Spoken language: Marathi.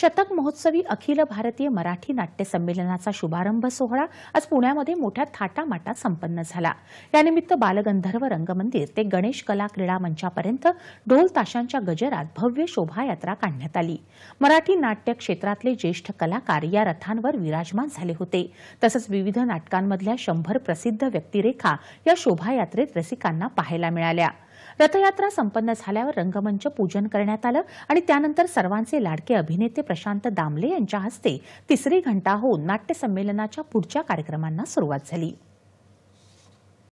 शतक महोत्सवी अखिल भारतीय मराठी नाट्य संमेलनाचा शुभारंभ सोहळा आज पुण्यामध्ये मोठ्या थाटामाटात संपन्न झाला यानिमित्त बालगंधर्व रंगमंदिर ते गणेश कला क्रीडा मंचापर्यंत ढोल ताशांच्या गजरात भव्य शोभायात्रा काढण्यात आली मराठी नाट्य क्षेत्रातले ज्येष्ठ कलाकार या रथांवर विराजमान झाले होते तसंच विविध नाटकांमधल्या शंभर प्रसिद्ध व्यक्तिरेखा या शोभायात्रेत रसिकांना पाहायला मिळाल्या रथयात्रा संपन्न झाल्यावर रंगमंच पूजन करण्यात आलं आणि त्यानंतर सर्वांचे लाडके अभिनेते प्रशांत दामले यांच्या हस्ते तिसरी घंटा होऊन नाट्यसंमेलनाच्या पुढच्या कार्यक्रमांना सुरुवात झाली